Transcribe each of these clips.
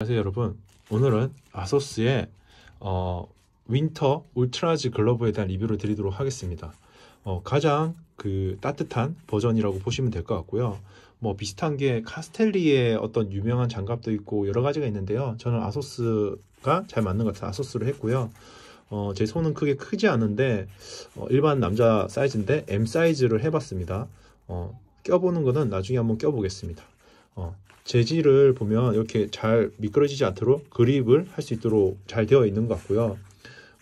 안녕하세요 여러분 오늘은 아소스의 어, 윈터 울트라즈 글러브에 대한 리뷰를 드리도록 하겠습니다 어, 가장 그 따뜻한 버전이라고 보시면 될 것 같고요 뭐 비슷한 게 카스텔리의 어떤 유명한 장갑도 있고 여러 가지가 있는데요 저는 아소스가 잘 맞는 것 같아서 아소스를 했고요 어, 제 손은 크게 크지 않은데 어, 일반 남자 사이즈인데 M 사이즈를 해봤습니다 어, 껴보는 거는 나중에 한번 껴보겠습니다 어, 재질을 보면 이렇게 잘 미끄러지지 않도록 그립을 할 수 있도록 잘 되어 있는 것 같고요.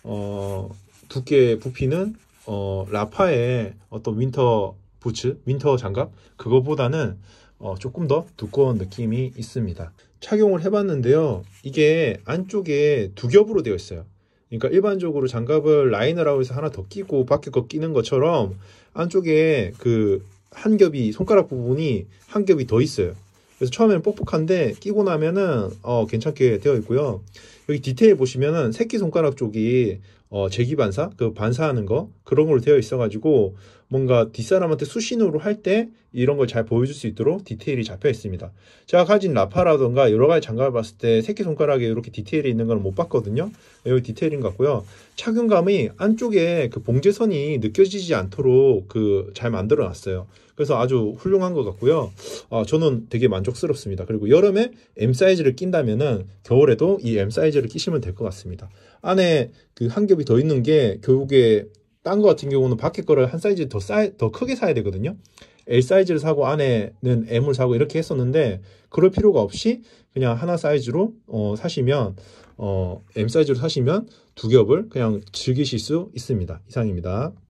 어, 두께 부피는 어, 라파의 어떤 윈터 부츠, 윈터 장갑 그거보다는 어, 조금 더 두꺼운 느낌이 있습니다. 착용을 해봤는데요. 이게 안쪽에 두 겹으로 되어 있어요. 그러니까 일반적으로 장갑을 라이너라고 해서 하나 더 끼고 밖에 거 끼는 것처럼 안쪽에 그 한 겹이 손가락 부분이 한 겹이 더 있어요. 그래서 처음에는 뻑뻑한데 끼고 나면은 어 괜찮게 되어 있고요. 여기 디테일 보시면은 새끼 손가락 쪽이 어, 제기반사 그 반사하는 거 그런 걸로 되어 있어가지고 뭔가 뒷사람한테 수신호로 할 때 이런 걸 잘 보여줄 수 있도록 디테일이 잡혀 있습니다. 제가 가진 라파라던가 여러 가지 장갑을 봤을 때 새끼 손가락에 이렇게 디테일이 있는 걸 못 봤거든요. 여기 디테일인 것 같고요. 착용감이 안쪽에 그 봉제선이 느껴지지 않도록 그 잘 만들어 놨어요. 그래서 아주 훌륭한 것 같고요. 아, 저는 되게 만족스럽습니다. 그리고 여름에 M 사이즈를 낀다면은 겨울에도 이 M 사이즈 소재를 끼시면 될 것 같습니다. 안에 그 한 겹이 더 있는 게 결국에 딴 거 같은 경우는 밖에 거를 한 사이즈 더, 싸, 더 크게 사야 되거든요. L 사이즈를 사고 안에는 M을 사고 이렇게 했었는데 그럴 필요가 없이 그냥 하나 사이즈로 어, 사시면 어, M 사이즈로 사시면 두 겹을 그냥 즐기실 수 있습니다. 이상입니다.